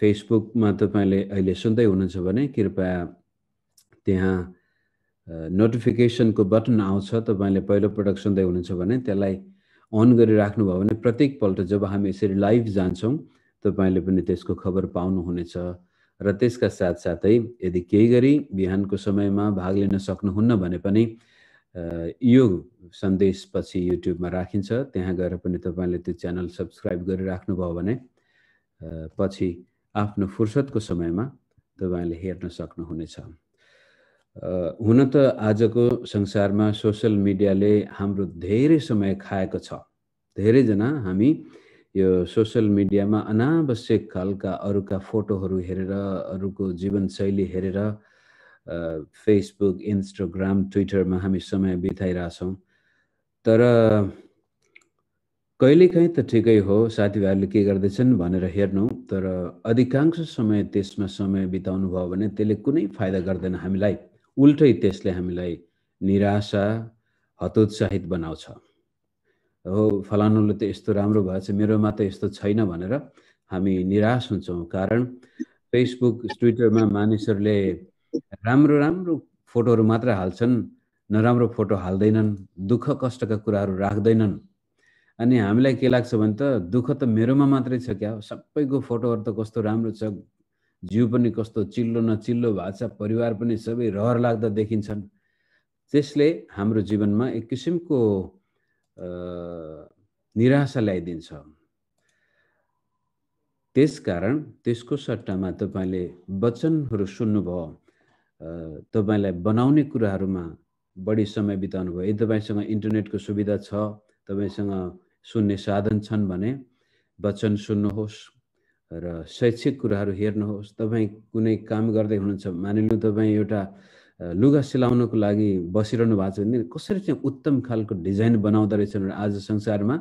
फेसबुकमा तपाईँले अहिले सुन्दै हुनुहुन्छ भने कृपया त्यहाँ नोटिफिकेसनको बटन आउँछ तपाईँले पहिलोपटक सुन्दै हुनुहुन्छ भने त्यसलाई अन गरिराख्नुभयो भने प्रत्येकपल्ट जब हामी यसरी लाइभ जान्छौँ तपाईँले पनि त्यसको खबर पाउनुहुनेछ र त्यसका साथसाथै यदि केही गरी बिहानको समयमा भाग लिन सक्नुहुन्न भने पनि यो सन्देशपछि युट्युबमा राखिन्छ त्यहाँ गएर पनि तपाईँले त्यो च्यानल सब्सक्राइब गरिराख्नुभयो भने पछि आफ्नो फुर्सदको समयमा तपाईँले हेर्न सक्नुहुनेछ हुन त आजको संसारमा सोसल मिडियाले हाम्रो धेरै समय खाएको छ धेरैजना हामी यो सोसल मिडियामा अनावश्यक खालका अरूका फोटोहरू हेरेर अरूको जीवनशैली हेरेर फेसबुक इन्स्टाग्राम ट्विटरमा हामी समय बिताइरहेछौँ तर कहिलेकाहीँ त ठिकै हो साथीभाइहरूले के गर्दैछन् भनेर हेर्नु तर अधिकांश समय त्यसमा समय बिताउनु भयो भने त्यसले कुनै फाइदा गर्दैन हामीलाई उल्टै त्यसले हामीलाई निराशा हतोत्साहित बनाउँछ हो फलानुले त यस्तो राम्रो भएछ मेरोमा त यस्तो छैन भनेर हामी निराश हुन्छौँ कारण फेसबुक ट्विटरमा मानिसहरूले राम्रो राम्रो फोटोहरू मात्र हाल्छन् नराम्रो फोटो हाल्दैनन् दुःख कष्टका कुराहरू राख्दैनन् अनि हामीलाई के लाग्छ भने त दुःख त मेरोमा मात्रै छ क्या सबैको फोटोहरू त कस्तो राम्रो छ जिउ पनि कस्तो चिल्लो न चिल्लो भएको छ परिवार पनि सबै रहर लाग्दा देखिन्छन् त्यसले हाम्रो जीवनमा एक किसिमको निराशा ल्याइदिन्छ त्यस कारण त्यसको सट्टामा तपाईँले वचनहरू सुन्नुभयो तपाईँलाई बनाउने कुराहरूमा बढी समय बिताउनु भयो यदि तपाईँसँग इन्टरनेटको सुविधा छ तपाईँसँग सुन्ने साधन छन् भने वचन सुन्नुहोस् र शैक्षिक कुराहरू हेर्नुहोस् तपाईँ कुनै काम गर्दै हुनुहुन्छ मानिलिउँ तपाईँ एउटा लुगा सिलाउनको लागि बसिरहनु भएको छ भने कसरी चाहिँ उत्तम खालको डिजाइन बनाउँदो रहेछ आज संसारमा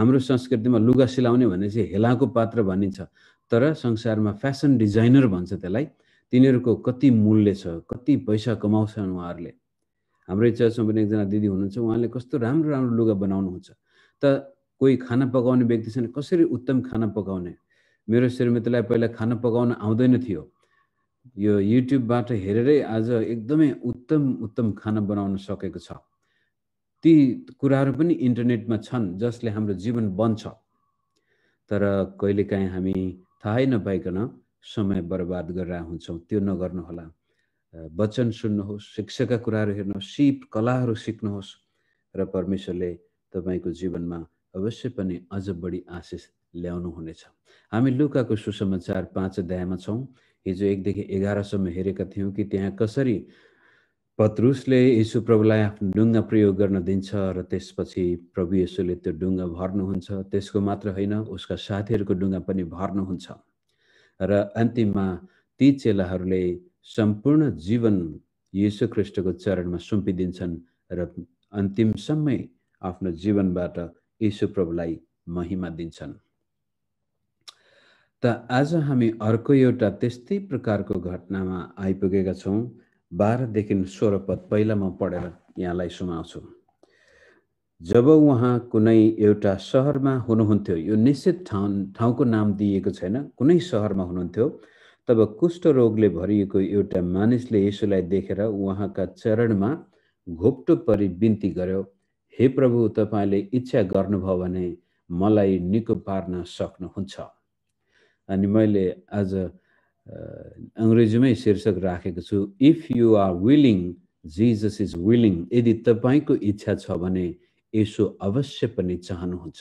हाम्रो संस्कृतिमा लुगा सिलाउने भने चाहिँ हेलाको पात्र भनिन्छ तर संसारमा फेसन डिजाइनर भन्छ त्यसलाई तिनीहरूको कति मूल्य छ कति पैसा कमाउँछन् उहाँहरूले हाम्रै चर्चमा पनि एकजना दिदी हुनुहुन्छ उहाँले कस्तो राम्रो राम्रो लुगा बनाउनुहुन्छ त कोही खाना पकाउने व्यक्ति छैन कसरी उत्तम खाना पकाउने मेरो श्रीमतीलाई पहिला खाना पकाउन आउँदैन थियो यो युट्युबबाट हेरेरै आज एकदमै उत्तम उत्तम खाना बनाउन सकेको छ ती कुराहरू पनि इन्टरनेटमा छन् जसले हाम्रो जीवन बन्छ तर कहिलेकाहीँ हामी थाहै नपाइकन समय बर्बाद गरेर हुन्छौँ त्यो नगर्नुहोला वचन सुन्नुहोस् शिक्षाका कुराहरू हेर्नुहोस् सिप कलाहरू सिक्नुहोस् र परमेश्वरले तपाईँको जीवनमा अवश्य पनि अझ बढी आशिष ल्याउनु हुनेछ हामी लुकाको सुसमाचार पाँच अध्यायमा छौँ हिजो एकदेखि एघारसम्म हेरेका थियौँ कि त्यहाँ कसरी पत्रुसले यीशु प्रभुलाई आफ्नो डुङ्गा प्रयोग गर्न दिन्छ र त्यसपछि प्रभु यीशुले त्यो डुङ्गा भर्नुहुन्छ त्यसको मात्र होइन उसका साथीहरूको डुङ्गा पनि भर्नुहुन्छ र अन्तिममा ती चेलाहरूले सम्पूर्ण जीवन यीशु ख्रिस्टको चरणमा सुम्पिदिन्छन् र अन्तिमसम्मै आफ्नो जीवनबाट प्रभुलाई महिमा दिन्छन् त आज हामी अर्को एउटा त्यस्तै प्रकारको घटनामा आइपुगेका छौँ बाह्रदेखि सोह्र पद पहिला म पढेर यहाँलाई सुनाउँछु जब उहाँ कुनै एउटा सहरमा हुनुहुन्थ्यो यो निश्चित ठाउँ ठाउँको नाम दिएको छैन कुनै सहरमा हुनुहुन्थ्यो तब कुष्ठरोगले भरिएको एउटा मानिसले यसोलाई देखेर उहाँका चरणमा घोप्टो परी बिन्ती गर्यो हे प्रभु तपाईँले इच्छा गर्नुभयो भने मलाई निको पार्न सक्नुहुन्छ अनि मैले आज अङ्ग्रेजीमै शीर्षक राखेको छु if you are willing Jesus is willing यदि तपाईँको इच्छा छ भने यसो अवश्य पनि चाहनुहुन्छ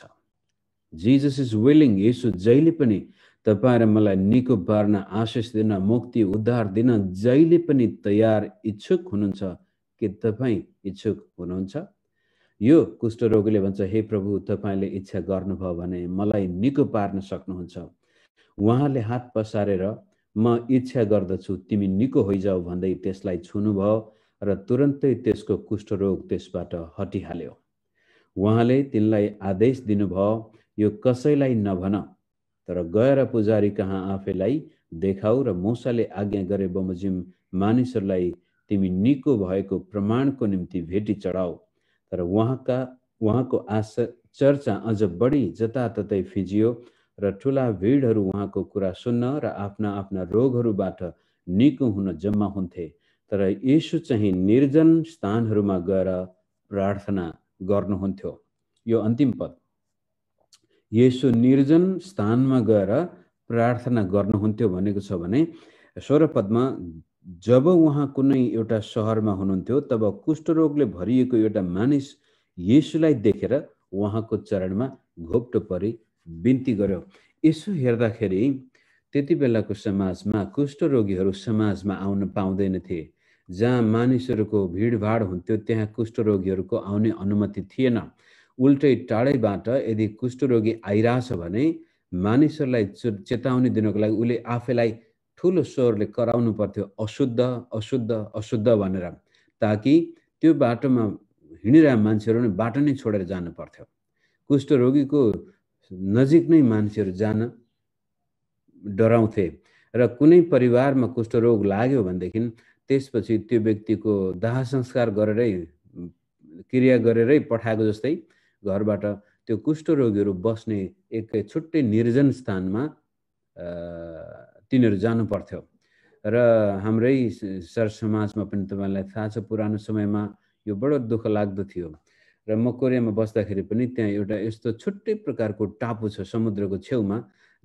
जिजस इज विलिङ यसो जहिले पनि तपाईँ र मलाई निको पार्न आशिष दिन मुक्ति उद्धार दिन जहिले पनि तयार इच्छुक हुनुहुन्छ के तपाईँ इच्छुक हुनुहुन्छ यो कुष्ठरोगीले भन्छ हे प्रभु तपाईँले इच्छा गर्नुभयो भने मलाई निको पार्न सक्नुहुन्छ उहाँले हात पसारेर म इच्छा गर्दछु तिमी निको होइजाऊ भन्दै त्यसलाई छुनुभयो र तुरन्तै त्यसको कुष्ठरोग त्यसबाट हटिहाल्यो उहाँले तिनलाई आदेश दिनुभयो यो कसैलाई नभन तर गएर पुजारी कहाँ आफैलाई देखाऊ र मौसाले आज्ञा गरे बमोजिम मानिसहरूलाई तिमी निको भएको प्रमाणको निम्ति भेटी चढाऊ तर उहाँका उहाँको आश चर्चा अझ बढी जताततै फिजियो र ठुला भिडहरू उहाँको कुरा सुन्न र आफ्ना आफ्ना रोगहरूबाट निको हुन जम्मा हुन्थे तर यीशु चाहिँ निर्जन स्थानहरूमा गएर प्रार्थना गर्नुहुन्थ्यो यो अन्तिम पद यसो निर्जन स्थानमा गएर प्रार्थना गर्नुहुन्थ्यो भनेको छ भने स्वर पदमा जब उहाँ कुनै एउटा सहरमा हुनुहुन्थ्यो तब कुष्ठरोगले भरिएको एउटा मानिस यसुलाई देखेर उहाँको चरणमा घोप्टो परि बिन्ती गर्यो यसो हेर्दाखेरि त्यति बेलाको समाजमा कुष्ठरोगीहरू समाजमा आउन पाउँदैनथे जहाँ मानिसहरूको भिडभाड हुन्थ्यो त्यहाँ कुष्ठरोगीहरूको आउने अनुमति थिएन उल्टै टाढैबाट यदि कुष्ठरोगी आइरहेछ भने मानिसहरूलाई चेतावनी दिनको लागि उसले आफैलाई ठुलो स्वरले कराउनु पर्थ्यो अशुद्ध अशुद्ध अशुद्ध भनेर ताकि त्यो बाटोमा हिँडिरहेको मान्छेहरू नै बाटो नै छोडेर जानु पर्थ्यो कुष्ठरोगीको नजिक नै मान्छेहरू जान डराउँथे र कुनै परिवारमा कुष्ठरोग लाग्यो भनेदेखि त्यसपछि त्यो व्यक्तिको दाह संस्कार गरेरै क्रिया गरेरै पठाएको जस्तै घरबाट त्यो कुष्ठरोगीहरू बस्ने एकै छुट्टै निर्जन स्थानमा तिनीहरू जानु पर्थ्यो र हाम्रै सर समाजमा पनि तपाईँलाई थाहा छ पुरानो समयमा यो बडो दुःख लाग्दो थियो र म कोरियामा बस्दाखेरि पनि त्यहाँ एउटा यस्तो छुट्टै प्रकारको टापु छ समुद्रको छेउमा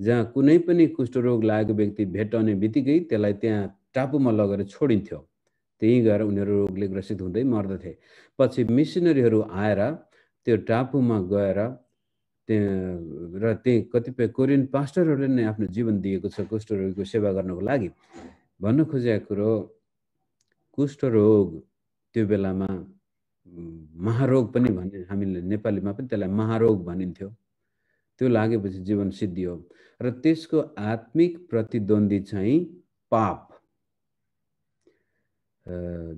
जहाँ कुनै पनि कुष्ठरोग लागेको व्यक्ति भेटाउने बित्तिकै त्यसलाई त्यहाँ टापुमा लगेर छोडिन्थ्यो त्यहीँ गएर उनीहरू रोगले ग्रसित हुँदै मर्दथे पछि मिसिनरीहरू आएर त्यो टापुमा गएर त्यहाँ र त्यही कतिपय कोरियन पास्टरहरूले नै आफ्नो जीवन दिएको छ कुष्ठरोगीको सेवा गर्नको लागि भन्न खोजेको कुरो कुष्ठरोग त्यो बेलामा महारोग पनि भने हामीले नेपालीमा पनि त्यसलाई महारोग भनिन्थ्यो त्यो लागेपछि जीवन सिद्धि हो र त्यसको आत्मिक प्रतिद्वन्दी चाहिँ पाप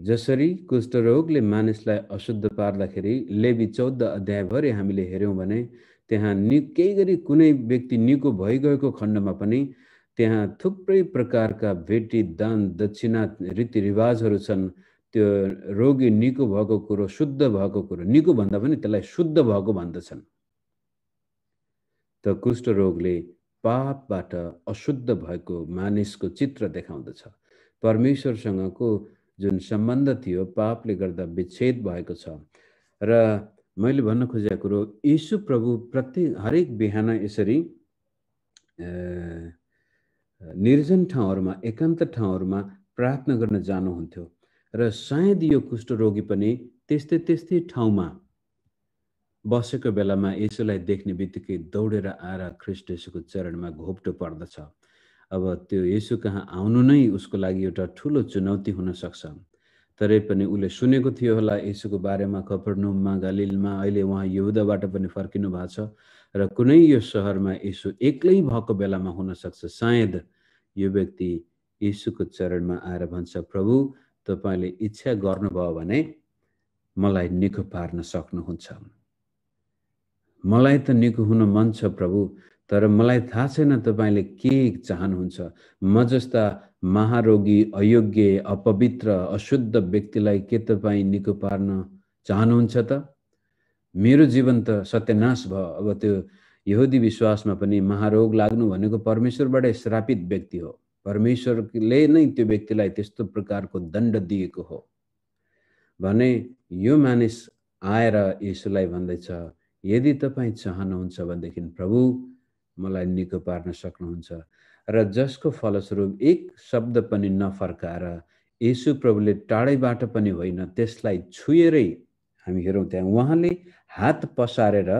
जसरी कुष्ठरोगले मानिसलाई अशुद्ध पार्दाखेरि लेबी चौध अध्यायभरि हामीले हेऱ्यौँ भने त्यहाँ नि केही गरी कुनै व्यक्ति निको भइगएको खण्डमा पनि त्यहाँ थुप्रै प्रकारका भेटी दान दक्षिणा रीतिरिवाजहरू छन् त्यो रोगी निको भएको कुरो शुद्ध भएको कुरो निको भन्दा पनि त्यसलाई शुद्ध भएको भन्दछन् त कुष्ठरोगले पापबाट अशुद्ध भएको मानिसको चित्र देखाउँदछ परमेश्वरसँगको जुन सम्बन्ध थियो पापले गर्दा विच्छेद भएको छ र मैले भन्न खोजेको कुरो यीशु प्रभु प्रत्येक हरेक बिहान यसरी निर्जन ठाउँहरूमा एकान्त ठाउँहरूमा प्रार्थना गर्न जानुहुन्थ्यो र सायद यो कुष्ठरोगी पनि त्यस्तै त्यस्तै ठाउँमा बसेको बेलामा यसोलाई देख्ने बित्तिकै दौडेर आएर ख्रिस्ट यसुको चरणमा घोप्टो पर्दछ अब त्यो यसु कहाँ आउनु नै उसको लागि एउटा ठुलो चुनौती हुनसक्छ तरै पनि उसले सुनेको थियो होला यसुको बारेमा कपरनुममा गलिलमा अहिले उहाँ युद्धबाट पनि फर्किनु भएको छ र कुनै यो सहरमा यसु एक्लै भएको बेलामा हुनसक्छ सायद यो व्यक्ति यसुको चरणमा आएर भन्छ प्रभु तपाईँले इच्छा गर्नुभयो भने मलाई निको पार्न सक्नुहुन्छ मलाई त निको हुन मन छ प्रभु तर मलाई थाहा छैन तपाईँले के चाहनुहुन्छ म जस्ता महारोगी अयोग्य अपवित्र अशुद्ध व्यक्तिलाई के तपाईँ निको पार्न चाहनुहुन्छ त मेरो जीवन त सत्यानाश भयो अब त्यो यहुदी विश्वासमा पनि महारोग लाग्नु भनेको परमेश्वरबाटै श्रापित व्यक्ति हो परमेश्वरले नै त्यो व्यक्तिलाई त्यस्तो प्रकारको दण्ड दिएको हो भने यो मानिस आएर यसुलाई भन्दैछ यदि तपाईँ चाहनुहुन्छ भनेदेखि प्रभु मलाई निको पार्न सक्नुहुन्छ र जसको फलस्वरूप एक शब्द पनि नफर्काएर यसु प्रभुले टाढैबाट पनि होइन त्यसलाई छुएरै हामी हेरौँ त्यहाँ उहाँले हात पसारेर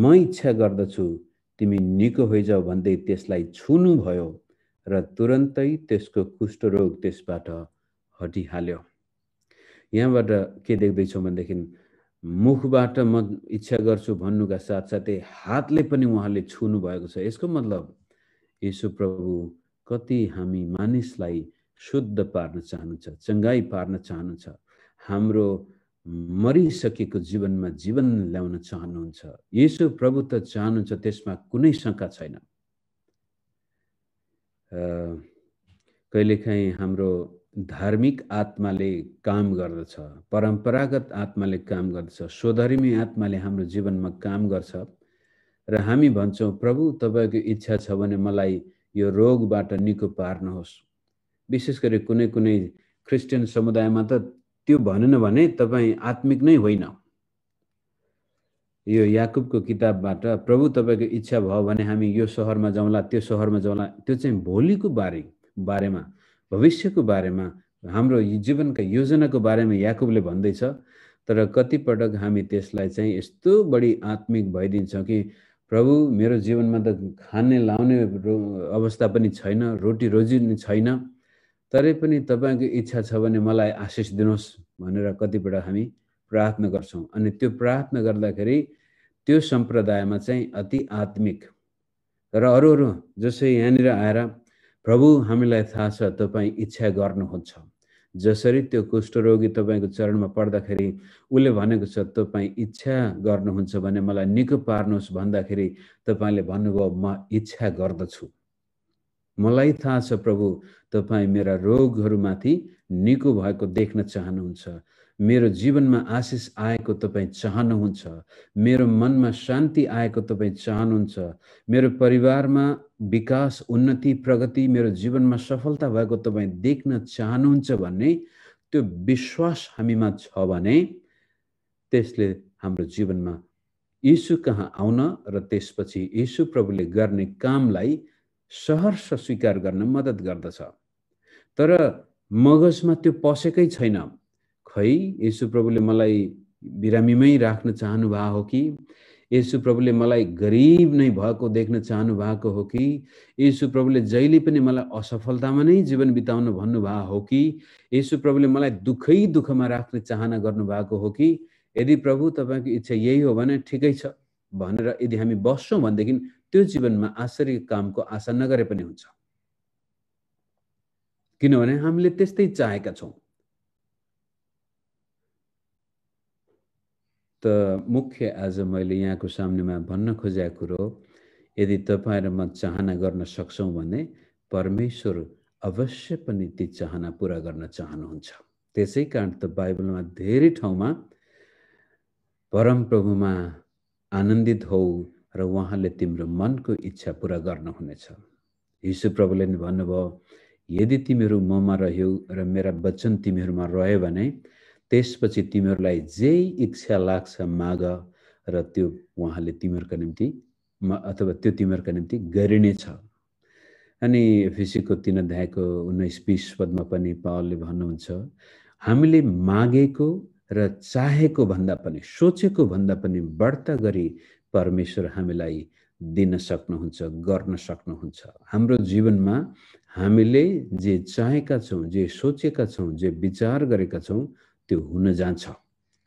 म इच्छा गर्दछु तिमी निको होइजाऊ भन्दै त्यसलाई छुनुभयो र तुरन्तै त्यसको कुष्ठरोग त्यसबाट हटिहाल्यो यहाँबाट के देख्दैछौँ भनेदेखि मुखबाट म इच्छा गर्छु भन्नुका साथसाथै हातले पनि उहाँले छुनु भएको छ यसको मतलब यसो प्रभु कति हामी मानिसलाई शुद्ध पार्न चाहनुहुन्छ चङ्गाई पार्न चाहनुहुन्छ हाम्रो मरिसकेको जीवनमा जीवन ल्याउन चाहनुहुन्छ यसो प्रभु त चाहनुहुन्छ त्यसमा कुनै शङ्का छैन कहिलेकाहीँ हाम्रो धार्मिक आत्माले काम गर्दछ परम्परागत आत्माले काम गर्दछ स्वधर्मी आत्माले हाम्रो जीवनमा काम गर्छ र हामी भन्छौँ प्रभु तपाईँको इच्छा छ भने मलाई यो रोगबाट निको पार्नुहोस् विशेष गरी कुनै कुनै क्रिस्चियन समुदायमा त त्यो भनेन भने तपाईँ आत्मिक नै होइन यो याकुबको किताबबाट प्रभु तपाईँको इच्छा भयो भने हामी यो सहरमा जाउँला त्यो सहरमा जाउँला त्यो चाहिँ भोलिको बारे बारेमा भविष्यको बारेमा हाम्रो जीवनका योजनाको बारेमा याकुबले भन्दैछ तर कतिपटक हामी त्यसलाई चाहिँ यस्तो बढी आत्मिक भइदिन्छौँ कि प्रभु मेरो जीवनमा त खाने लाउने अवस्था पनि छैन रोटी रोजी छैन तरै पनि तपाईँको इच्छा छ भने मलाई आशिष दिनुहोस् भनेर कतिपल्ट हामी प्रार्थना गर्छौँ अनि त्यो प्रार्थना गर्दाखेरि त्यो सम्प्रदायमा चाहिँ अति आत्मिक र अरू अरू जसै यहाँनिर आएर प्रभु हामीलाई थाहा छ तपाईँ इच्छा गर्नुहुन्छ जसरी त्यो कुष्ठरोगी तपाईँको चरणमा पर्दाखेरि उसले भनेको छ तपाईँ इच्छा गर्नुहुन्छ भने मलाई निको पार्नुहोस् भन्दाखेरि तपाईँले भन्नुभयो म इच्छा गर्दछु मलाई थाहा छ प्रभु तपाईँ मेरा रोगहरूमाथि निको भएको देख्न चाहनुहुन्छ मेरो जीवनमा आशिष आएको तपाईँ चाहनुहुन्छ मेरो मनमा शान्ति आएको तपाईँ चाहनुहुन्छ मेरो परिवारमा विकास उन्नति प्रगति मेरो जीवनमा सफलता भएको तपाईँ देख्न चाहनुहुन्छ भन्ने त्यो विश्वास हामीमा छ भने त्यसले हाम्रो जीवनमा यीशु कहाँ आउन र त्यसपछि यीशु प्रभुले गर्ने कामलाई सहर्ष स्वीकार गर्न मद्दत गर्दछ तर मगजमा त्यो पसेकै छैन खै यसु प्रभुले मलाई बिरामीमै राख्न चाहनु भएको हो कि यसु प्रभुले मलाई गरिब नै भएको देख्न चाहनु भएको हो कि यसु प्रभुले जहिले पनि मलाई असफलतामा नै जीवन बिताउनु भन्नुभएको हो कि यसु प्रभुले मलाई दुःखै दुःखमा राख्ने चाहना गर्नुभएको हो कि यदि प्रभु तपाईँको इच्छा यही हो भने ठिकै छ भनेर यदि हामी बस्छौँ भनेदेखि त्यो जीवनमा आश्चर्य कामको आशा नगरे पनि हुन्छ किनभने हामीले त्यस्तै चाहेका छौँ त मुख्य आज मैले यहाँको सामनेमा भन्न खोजेको कुरो यदि तपाईँ र म चाहना गर्न सक्छौँ भने परमेश्वर अवश्य पनि ती चाहना पुरा गर्न चाहनुहुन्छ त्यसै कारण त बाइबलमा धेरै ठाउँमा परमप्रभुमा आनन्दित हौ र उहाँले तिम्रो मनको इच्छा पुरा गर्नुहुनेछ यीशु प्रभुले भन्नुभयो यदि तिमीहरू ममा रह्यौ र मेरा वचन तिमीहरूमा रह्यो भने त्यसपछि तिमीहरूलाई जे इच्छा लाग्छ माग र त्यो उहाँले तिमीहरूका निम्ति अथवा त्यो तिमीहरूका निम्ति गरिनेछ अनि फिसिकको तिन अध्यायको उन्नाइस बिस पदमा पनि पावलले भन्नुहुन्छ हामीले मागेको र चाहेको भन्दा पनि सोचेको भन्दा पनि बढ्ता गरी परमेश्वर हामीलाई दिन सक्नुहुन्छ गर्न सक्नुहुन्छ हाम्रो जीवनमा हामीले जे चाहेका छौँ जे सोचेका छौँ जे विचार गरेका छौँ त्यो हुन जान्छ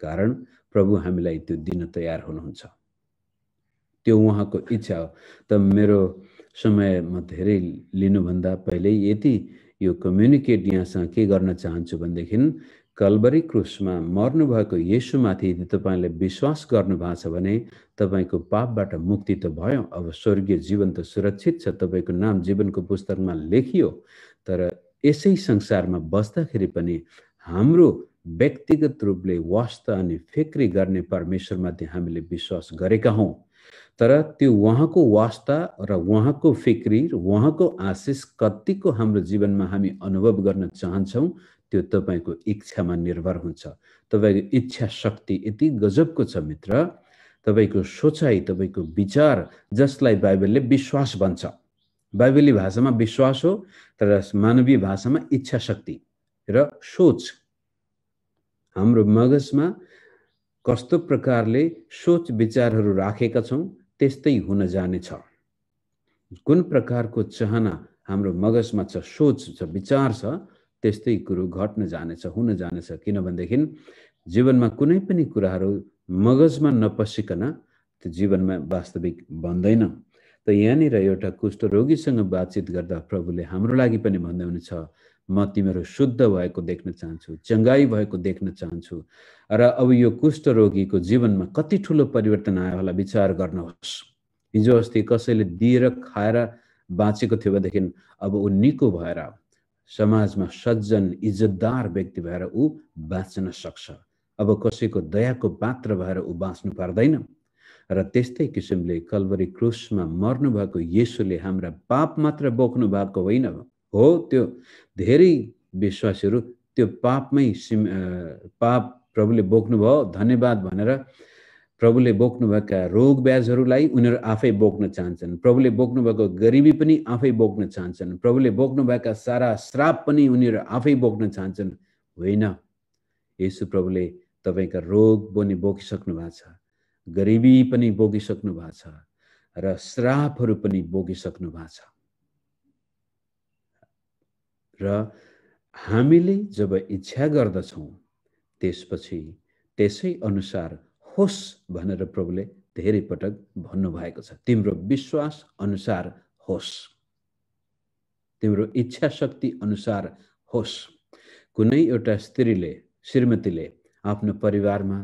कारण प्रभु हामीलाई त्यो दिन तयार हुनुहुन्छ त्यो उहाँको इच्छा हो त मेरो समय म धेरै लिनुभन्दा पहिल्यै यति यो कम्युनिकेट यहाँसँग के गर्न चाहन्छु भनेदेखि कलबरी क्रुसमा मर्नुभएको यसुमाथि यदि तपाईँले विश्वास गर्नुभएको छ भने तपाईँको पापबाट मुक्ति त भयो अब स्वर्गीय जीवन त सुरक्षित छ तपाईँको नाम जीवनको पुस्तकमा लेखियो तर यसै संसारमा बस्दाखेरि पनि हाम्रो व्यक्तिगत रूपले वास्ता अनि फिक्री गर्ने परमेश्वरमाथि हामीले विश्वास गरेका हौँ तर त्यो उहाँको वास्ता र उहाँको फिक्री र उहाँको आशिष कतिको हाम्रो जीवनमा हामी अनुभव गर्न चाहन्छौँ त्यो तपाईँको इच्छामा निर्भर हुन्छ तपाईँको इच्छा शक्ति यति गजबको छ मित्र तपाईँको सोचाइ तपाईँको विचार जसलाई बाइबलले विश्वास भन्छ बाइबली भाषामा विश्वास हो तर मानवीय भाषामा इच्छा शक्ति र सोच हाम्रो मगजमा कस्तो प्रकारले सोच विचारहरू राखेका छौँ त्यस्तै हुन जानेछ कुन प्रकारको चाहना हाम्रो मगजमा छ सोच छ विचार छ त्यस्तै कुरो घट्न जानेछ हुन जानेछ किनभनेदेखि जीवनमा कुनै पनि कुराहरू मगजमा नपसिकन त्यो जीवनमा वास्तविक बन्दैन त यहाँनिर एउटा कुष्ठरोगीसँग बातचित गर्दा प्रभुले हाम्रो लागि पनि भन्दै हुनेछ म तिमीहरू शुद्ध भएको देख्न चाहन्छु चङ्गाई भएको देख्न चाहन्छु र अब यो कुष्ठरोगीको जीवनमा कति ठुलो परिवर्तन आयो होला विचार गर्नुहोस् हिजो अस्ति कसैले दिएर खाएर बाँचेको थियो भनेदेखि अब ऊ निको भएर समाजमा सज्जन इज्जतदार व्यक्ति भएर ऊ बाँच्न सक्छ अब कसैको दयाको पात्र भएर ऊ बाँच्नु पर्दैन र त्यस्तै किसिमले कलवरी क्रुसमा मर्नुभएको येसुले हाम्रा पाप मात्र बोक्नु भएको होइन हो त्यो धेरै विश्वासीहरू त्यो पापमै सिम पाप प्रभुले बोक्नुभयो धन्यवाद भनेर प्रभुले बोक्नुभएका रोग ब्याजहरूलाई उनीहरू आफै बोक्न चाहन्छन् प्रभुले बोक्नुभएको गरिबी पनि आफै बोक्न चाहन्छन् प्रभुले बोक्नुभएका सारा श्राप पनि उनीहरू आफै बोक्न चाहन्छन् होइन यसो प्रभुले तपाईँका रोग पनि बोकिसक्नु भएको छ गरिबी पनि बोकिसक्नु भएको छ र श्रापहरू पनि बोकिसक्नु भएको छ र हामीले जब इच्छा गर्दछौँ त्यसपछि त्यसै अनुसार होस् भनेर प्रभुले धेरै पटक भन्नुभएको छ तिम्रो विश्वास अनुसार होस् तिम्रो इच्छा शक्ति अनुसार होस् कुनै एउटा स्त्रीले श्रीमतीले आफ्नो परिवारमा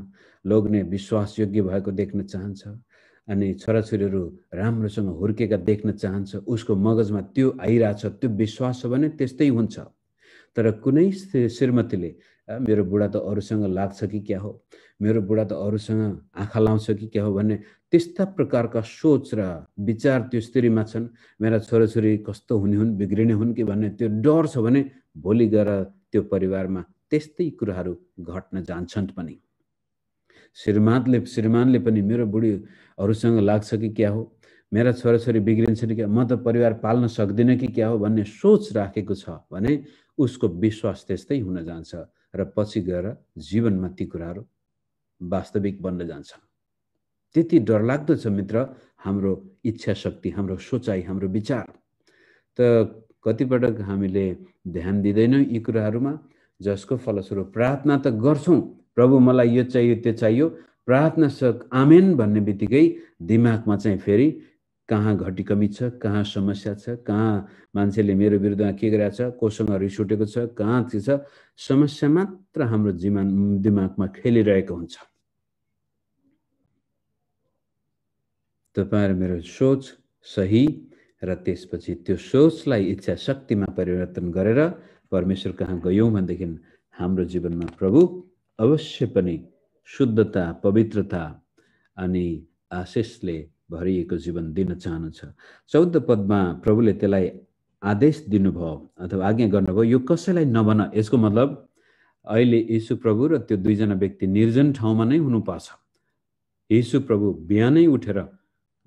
लोग्ने विश्वासयोग्य भएको देख्न चाहन्छ अनि छोराछोरीहरू राम्रोसँग हुर्केका देख्न चाहन्छ उसको मगजमा त्यो आइरहेछ त्यो विश्वास छ भने त्यस्तै हुन्छ तर कुनै श्रीमतीले मेरो बुढा त अरूसँग लाग्छ कि क्या हो मेरो बुढा त अरूसँग आँखा लाउँछ कि क्या हो भन्ने त्यस्ता प्रकारका सोच र विचार त्यो स्त्रीमा छन् मेरा छोराछोरी कस्तो हुने हुन् बिग्रिने हुन् कि भन्ने त्यो डर छ भने भोलि गएर त्यो परिवारमा त्यस्तै कुराहरू घट्न जान्छन् पनि श्रीमानले श्रीमानले पनि मेरो बुढीहरूसँग लाग्छ कि क्या हो मेरा छोराछोरी बिग्रिन्छन् क्या म त परिवार पाल्न सक्दिनँ कि क्या हो भन्ने सोच राखेको छ भने उसको विश्वास त्यस्तै हुन जान्छ र पछि गएर जीवनमा ती कुराहरू वास्तविक बन्न जान्छ त्यति डरलाग्दो छ मित्र हाम्रो इच्छा शक्ति हाम्रो सोचाइ हाम्रो विचार त कतिपटक हामीले ध्यान दिँदैनौँ यी कुराहरूमा जसको फलस्वरूप प्रार्थना त गर्छौँ प्रभु मलाई यो चाहियो त्यो चाहियो प्रार्थना सक आमेन भन्ने बित्तिकै दिमागमा चाहिँ फेरि कहाँ घटी कमी छ कहाँ समस्या छ कहाँ मान्छेले मेरो विरुद्धमा के गरेको छ कोसँग रिस उठेको छ कहाँ के छ समस्या मात्र हाम्रो जीवन दिमागमा खेलिरहेको हुन्छ तपाईँहरू मेरो सोच सही र त्यसपछि त्यो सोचलाई इच्छा शक्तिमा परिवर्तन गरेर परमेश्वर कहाँ गयौँ भनेदेखि हाम्रो जीवनमा प्रभु अवश्य पनि शुद्धता पवित्रता अनि आशिषले भरिएको जीवन दिन चाहनु छ चौध पदमा प्रभुले त्यसलाई आदेश दिनुभयो अथवा आज्ञा गर्नुभयो यो कसैलाई नभन यसको मतलब अहिले यीशु प्रभु र त्यो दुईजना व्यक्ति निर्जन ठाउँमा नै हुनुपर्छ यीशु प्रभु बिहानै उठेर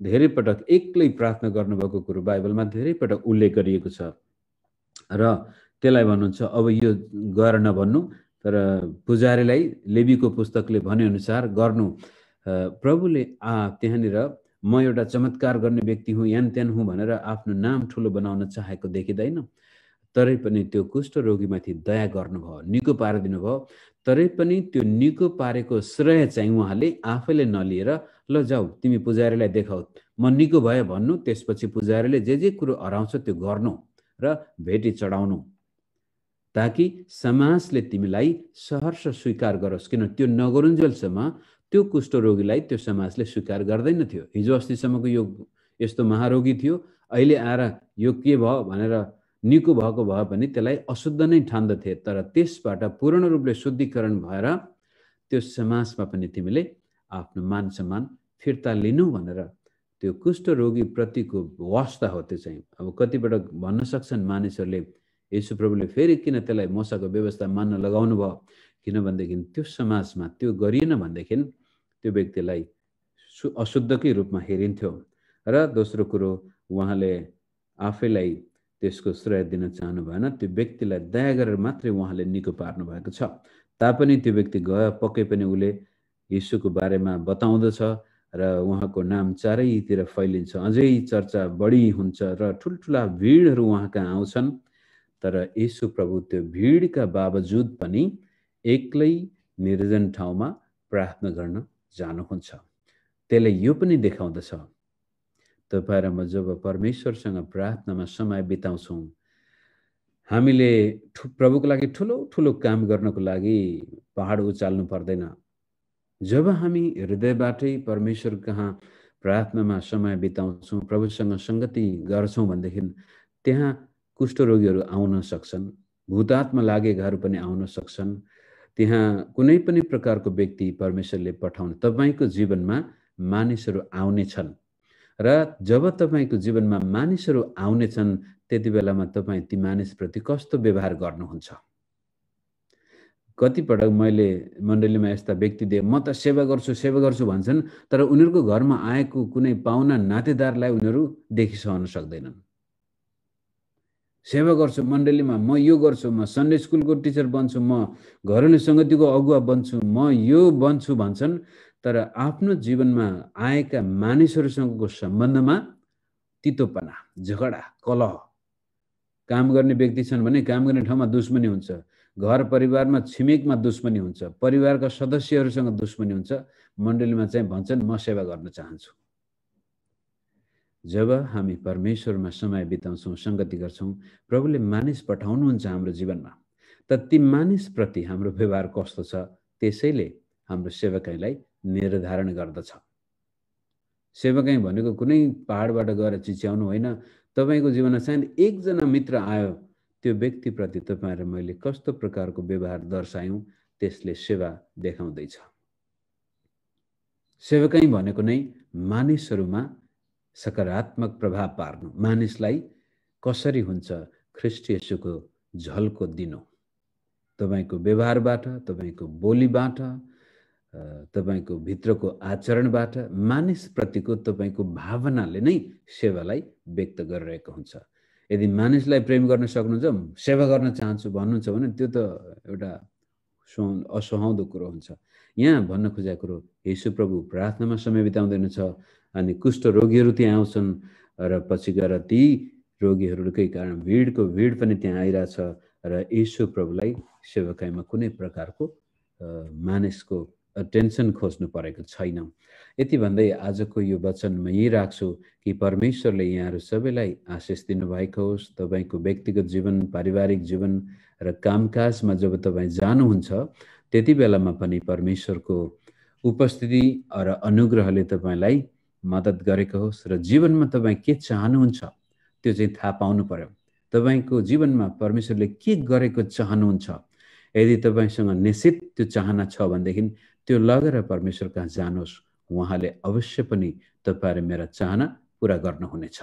धेरै पटक एक्लै प्रार्थना गर्नुभएको कुरो बाइबलमा धेरै पटक उल्लेख गरिएको छ र त्यसलाई भन्नुहुन्छ अब यो गएर नभन्नु तर पुजारीलाई लेबीको पुस्तकले भनेअनुसार गर्नु प्रभुले आ त्यहाँनिर म एउटा चमत्कार गर्ने व्यक्ति हुँ यान त्यान हुँ भनेर आफ्नो नाम ठुलो बनाउन चाहेको देखिँदैन तरै पनि त्यो कुष्ठरोगीमाथि दया गर्नुभयो निको पारिदिनु भयो तरै पनि त्यो निको पारेको श्रेय चाहिँ उहाँले आफैले नलिएर ल जाऊ तिमी पुजारीलाई देखाऊ म निको भए भन्नु त्यसपछि पुजारीले जे जे कुरो हराउँछ त्यो गर्नु र भेटी चढाउनु ताकि समाजले तिमीलाई सहर्ष स्वीकार गरोस् किन त्यो नगरुन्जेलसम्म त्यो कुष्ठरोगीलाई त्यो समाजले स्वीकार गर्दैन थियो हिजो अस्तिसम्मको यो यस्तो महारोगी थियो अहिले आएर यो के भयो भनेर निको भएको भए पनि त्यसलाई अशुद्ध नै ठान्दथे तर त्यसबाट पूर्ण रूपले शुद्धिकरण भएर त्यो समाजमा पनि तिमीले आफ्नो मान सम्मान फिर्ता लिनु भनेर त्यो कुष्ठरोगीप्रतिको वास्ता हो त्यो चाहिँ अब कतिपटक भन्न सक्छन् मानिसहरूले यसु प्रभुले फेरि किन त्यसलाई मसाको व्यवस्था मान्न लगाउनु भयो किनभनेदेखि त्यो समाजमा त्यो गरिएन भनेदेखि त्यो व्यक्तिलाई सु अशुद्धकै रूपमा हेरिन्थ्यो र दोस्रो कुरो उहाँले आफैलाई त्यसको श्रेय दिन चाहनु भएन त्यो व्यक्तिलाई दया गरेर मात्रै उहाँले निको पार्नु भएको छ तापनि त्यो व्यक्ति गए पक्कै पनि उसले यीशुको बारेमा बताउँदछ र उहाँको नाम चारैतिर फैलिन्छ अझै चर्चा बढी हुन्छ र ठुल्ठुला भिडहरू उहाँका आउँछन् तर यसो प्रभु त्यो भिडका बावजुद पनि एक्लै निर्जन ठाउँमा प्रार्थना गर्न जानुहुन्छ त्यसले यो पनि देखाउँदछ तपाईँ र म जब परमेश्वरसँग प्रार्थनामा समय बिताउँछौँ हामीले प्रभुको लागि ठुलो ठुलो काम गर्नको लागि पहाड उचाल्नु पर्दैन जब हामी हृदयबाटै परमेश्वर कहाँ प्रार्थनामा समय बिताउँछौँ प्रभुसँग सङ्गति गर्छौँ भनेदेखि त्यहाँ कुष्ठरोगीहरू आउन सक्छन् भूतात्मा लागेकाहरू पनि आउन सक्छन् त्यहाँ कुनै पनि प्रकारको व्यक्ति परमेश्वरले पठाउनु तपाईँको जीवनमा मानिसहरू आउने छन् र जब तपाईँको जीवनमा मानिसहरू आउनेछन् त्यति बेलामा तपाईँ ती मानिसप्रति कस्तो व्यवहार गर्नुहुन्छ कतिपटक मैले मण्डलीमा यस्ता व्यक्ति दिएँ म त सेवा गर्छु सेवा गर्छु भन्छन् तर उनीहरूको घरमा आएको कुनै पाहुना नातेदारलाई उनीहरू देखिसहन सक्दैनन् सेवा गर्छु मण्डलीमा म यो गर्छु म सन्डे स्कुलको टिचर बन्छु म घरेलु सङ्गतिको अगुवा बन्छु म यो बन्छु भन्छन् तर आफ्नो जीवनमा आएका मानिसहरूसँगको सम्बन्धमा तितोपना झगडा कलह काम गर्ने व्यक्ति छन् भने काम गर्ने ठाउँमा दुश्मनी हुन्छ घर परिवारमा छिमेकमा दुश्मनी हुन्छ परिवारका सदस्यहरूसँग दुश्मनी हुन्छ मण्डलीमा चाहिँ भन्छन् म सेवा गर्न चाहन्छु जब हामी परमेश्वरमा समय बिताउँछौँ सङ्गति गर्छौँ प्रभुले मानिस पठाउनुहुन्छ हाम्रो जीवनमा त ती मानिसप्रति हाम्रो व्यवहार कस्तो छ त्यसैले हाम्रो सेवकाईलाई निर्धारण गर्दछ सेवकाई भनेको कुनै पाहाडबाट गएर चिच्याउनु होइन तपाईँको जीवनमा सायद एकजना मित्र आयो त्यो व्यक्तिप्रति तपाईँ र मैले कस्तो प्रकारको व्यवहार दर्शायौँ त्यसले सेवा देखाउँदैछ सेवकाई भनेको नै मानिसहरूमा सकारात्मक प्रभाव पार्नु मानिसलाई कसरी हुन्छ ख्रिस्ट यसुको झल्को दिनु तपाईँको व्यवहारबाट तपाईँको बोलीबाट तपाईँको भित्रको आचरणबाट मानिसप्रतिको तपाईँको भावनाले नै सेवालाई व्यक्त गरिरहेको हुन्छ यदि मानिसलाई प्रेम गर्न सक्नुहुन्छ सेवा गर्न चाहन्छु भन्नुहुन्छ भने त्यो त एउटा सुहाउ असुहाउँदो कुरो हुन्छ यहाँ भन्न खोजेको कुरो प्रभु प्रार्थनामा समय बिताउँदैन छ अनि कुष्ठरोगीहरू त्यहाँ आउँछन् र पछि गएर ती रोगीहरूकै कारण भिडको भिड पनि त्यहाँ आइरहेछ र यीशु प्रभुलाई सेवाकाइमा कुनै प्रकारको मानिसको टेन्सन खोज्नु परेको छैन यति भन्दै आजको यो वचन म यही राख्छु कि परमेश्वरले यहाँहरू सबैलाई आशिष दिनुभएको होस् तपाईँको व्यक्तिगत जीवन पारिवारिक जीवन र कामकाजमा जब तपाईँ जानुहुन्छ त्यति बेलामा पनि परमेश्वरको उपस्थिति र अनुग्रहले तपाईँलाई मद्दत गरेको होस् र जीवनमा तपाईँ के चाहनुहुन्छ त्यो चाहिँ थाहा पाउनु पर्यो तपाईँको जीवनमा परमेश्वरले के गरेको चाहनुहुन्छ यदि तपाईँसँग निश्चित त्यो चाहना छ भनेदेखि त्यो लगेर परमेश्वर कहाँ जानुहोस् उहाँले अवश्य पनि तपाईँहरू मेरा चाहना पुरा गर्नुहुनेछ